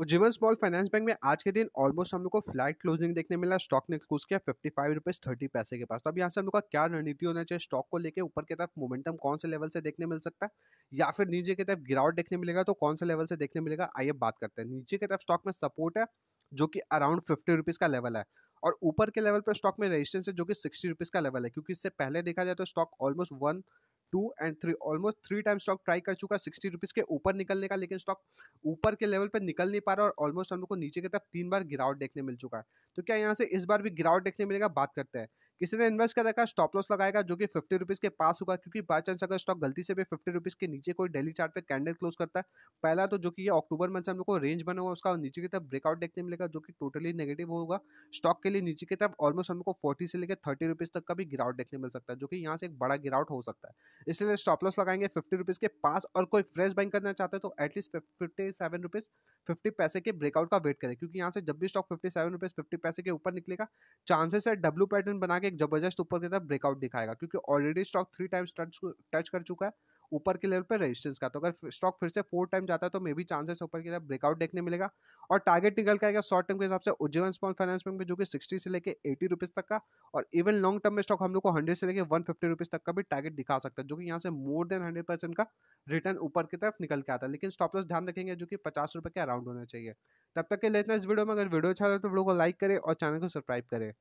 Ujjivan small finance bank में आज के दिन ऑलमोस्ट हम लोग को फ्लैट क्लोजिंग देखने मिला स्टॉक ने क्लोज किया फिफ्टी फाइव रुपीज थर्टी पैसे के पास तो अब यहाँ से हम लोग का क्या रणनीति होना चाहिए स्टॉक को लेकर ऊपर की तरफ मोमेंटम कौन से लेवल से देखने मिल सकता है या फिर नीचे की तरफ गिरावट देखने मिलेगा तो कौन से लेवल से देखने मिलेगा आइए बात करते हैं नीचे की तरफ स्टॉक में सपोर्ट है जो कि अराउंड फिफ्टी रुपीज़ का लेवल है और ऊपर के लेवल पर स्टॉक में रेजिस्टेंस है जो कि सिक्सटी रुपीज़ का लेवल है क्योंकि इससे पहले देखा जाए तो stock almost one two and three almost three time stock try कर चुका सिक्सटी रुपीज़ के ऊपर निकलने का लेकिन स्टॉक ऊपर के लेवल पर निकल नहीं पा रहा और ऑलमोस्ट हम लोग को नीचे की तरफ तीन बार गिरावट देखने मिल चुका है तो क्या यहाँ से इस बार भी गिरावट देखने मिलेगा बात करते हैं किसी ने इन्वेस्ट कर रखा स्टॉप लॉस लगाएगा जो कि फिफ्टी रुपीज के पास होगा क्योंकि बाय चांस अगर स्टॉक गलती से भी फिफ्टी रुपीज के नीचे कोई डेली चार्ट पे कैंडल क्लोज करता है पहला तो जो कि ये अक्टूबर मंथ से हम लोग को रेंज बना हुआ उसका नीचे की तरफ ब्रेकआउट देखने मिलेगा जो कि टोटली नेगेटिव होगा स्टॉक के लिए नीचे की तरफ ऑलमोस्ट हम लोग को फोर्टी से लेकर थर्टी रुपीज तक का भी गिरावट देखने मिल सकता है जो कि यहाँ से एक बड़ा गिरावट हो सकता है इसलिए स्टॉप लॉस लगाएंगे फिफ्टी रुपीज के पास और कोई फ्रेश बाइंग करना चाहते हैं तो at least fifty seven rupees fifty पैसे के ब्रेकआउट का वेट करें क्योंकि यहाँ से जब भी stock fifty seven rupees fifty पैसे के ऊपर निकलेगा चांसेस है डब्ल्यू पैटर्न बना के एक जबरदस्त ऊपर की तरफ ब्रेकआउट दिखाएगा क्योंकि already stock three times touch touch कर चुका है ऊपर के लेवल पर रेजिस्टेंस का तो अगर स्टॉक फिर से फोर टाइम जाता है तो मे भी चांसेस ऊपर की तरफ ब्रेकआउट देखने मिलेगा और टारगेट निकल के आएगा शॉर्ट टर्म के हिसाब से उज्जवन स्मॉल फाइनेंस बैंक में जो कि सिक्सटी से लेकर एटी रुपीज़ तक का और इवन लॉन्ग टर्म में स्टॉक हम लोग को हंड्रेड से लेकर वन फिफ्टी रुपीज़ तक का भी टारगेट दिखा सकता है जो कि यहाँ से मोर देन हंड्रेड परसेंट का रिटर्न ऊपर की तरफ निकल के आता है लेकिन स्टॉप लॉस ध्यान रखेंगे जो कि पचास रुपये के अराउंड होना चाहिए तब तक के लेते हैं इस वीडियो में अगर वीडियो अच्छा लगे तो वीडियो को लाइक करें और चैनल को सब्सक्राइब करें